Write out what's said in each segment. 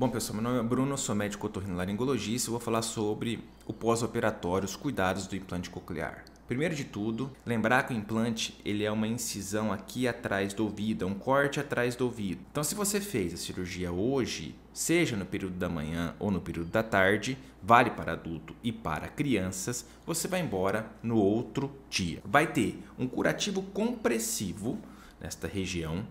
Bom, pessoal, meu nome é Bruno, sou médico otorrinolaringologista e vou falar sobre o pós-operatório, os cuidados do implante coclear. Primeiro de tudo, lembrar que o implante ele é uma incisão aqui atrás do ouvido, é um corte atrás do ouvido. Então, se você fez a cirurgia hoje, seja no período da manhã ou no período da tarde, vale para adulto e para crianças, você vai embora no outro dia. Vai ter um curativo compressivo nesta região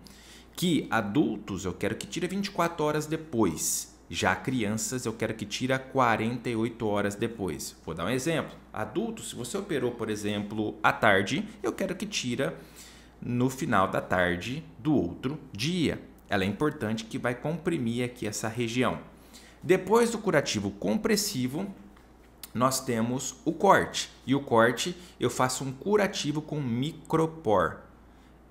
que adultos eu quero que tire 24 horas depois. Já crianças eu quero que tire 48 horas depois. Vou dar um exemplo. Adultos, se você operou, por exemplo, à tarde, eu quero que tire no final da tarde do outro dia. Ela é importante que vai comprimir aqui essa região. Depois do curativo compressivo, nós temos o corte. E o corte eu faço um curativo com micropor.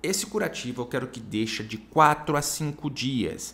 Esse curativo eu quero que deixe de 4 a 5 dias.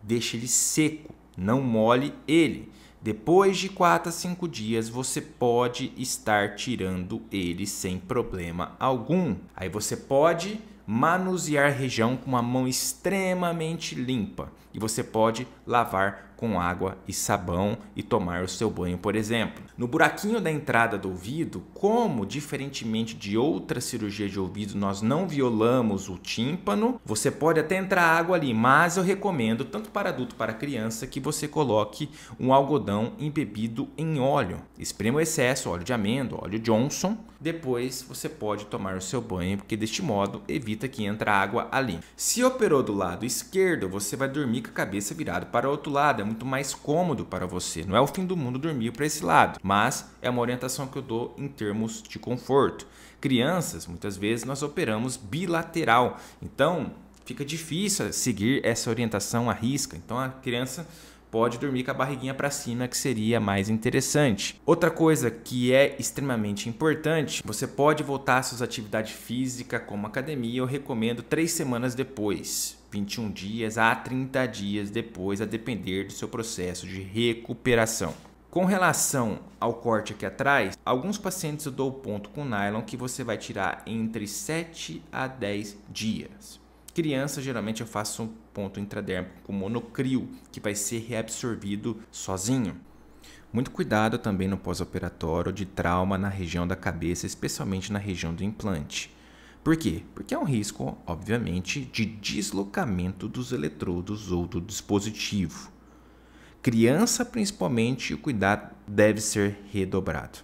Deixe ele seco, não mole ele. Depois de 4 a 5 dias, você pode estar tirando ele sem problema algum. Aí você pode manusear a região com uma mão extremamente limpa e você pode lavar com água e sabão e tomar o seu banho, por exemplo. No buraquinho da entrada do ouvido, como diferentemente de outra cirurgia de ouvido, nós não violamos o tímpano, você pode até entrar água ali, mas eu recomendo tanto para adulto para criança que você coloque um algodão embebido em óleo. Esprema o excesso, óleo de amêndoa, óleo Johnson. Depois você pode tomar o seu banho, porque deste modo evita que entre água ali. Se operou do lado esquerdo, você vai dormir com a cabeça virada para o outro lado. É muito mais cômodo para você. Não é o fim do mundo dormir para esse lado, mas é uma orientação que eu dou em termos de conforto. Crianças, muitas vezes nós operamos bilateral, então fica difícil seguir essa orientação à risca. Então a criança pode dormir com a barriguinha para cima, que seria mais interessante. Outra coisa que é extremamente importante, você pode voltar às suas atividades físicas, como academia, eu recomendo três semanas depois. 21 dias a 30 dias depois, a depender do seu processo de recuperação. Com relação ao corte aqui atrás, alguns pacientes eu dou o ponto com nylon que você vai tirar entre 7 a 10 dias. Criança, geralmente eu faço um ponto intradérmico com monocrio, que vai ser reabsorvido sozinho. Muito cuidado também no pós-operatório de trauma na região da cabeça, especialmente na região do implante. Por quê? Porque é um risco, obviamente, de deslocamento dos eletrodos ou do dispositivo. Criança, principalmente, o cuidado deve ser redobrado.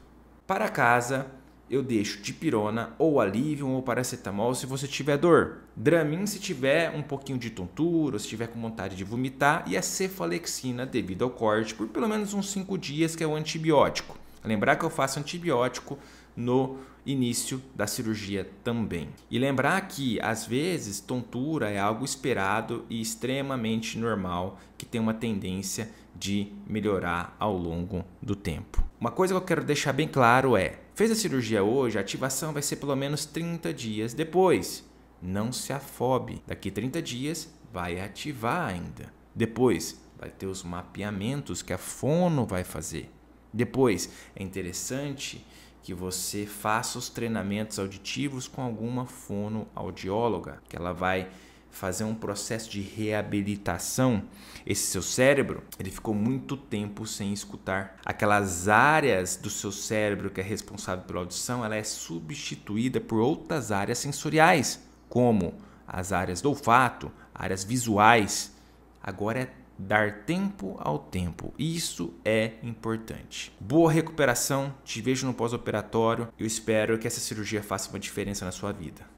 Para casa, eu deixo dipirona ou alívio ou paracetamol se você tiver dor. Dramin se tiver um pouquinho de tontura, ou se tiver com vontade de vomitar e a cefalexina devido ao corte por pelo menos uns 5 dias que é o antibiótico. Lembrar que eu faço antibiótico no início da cirurgia também. E lembrar que às vezes tontura é algo esperado e extremamente normal, que tem uma tendência de melhorar ao longo do tempo. Uma coisa que eu quero deixar bem claro é: Fez a cirurgia hoje, a ativação vai ser pelo menos 30 dias depois. Não se afobe. Daqui 30 dias vai ativar ainda. Depois vai ter os mapeamentos que a fono vai fazer. Depois é interessante que você faça os treinamentos auditivos com alguma fonoaudióloga, que ela vai fazer um processo de reabilitação, esse seu cérebro, ele ficou muito tempo sem escutar. Aquelas áreas do seu cérebro que é responsável pela audição, ela é substituída por outras áreas sensoriais, como as áreas do olfato, áreas visuais. Agora é dar tempo ao tempo. Isso é importante. Boa recuperação, te vejo no pós-operatório. Eu espero que essa cirurgia faça uma diferença na sua vida.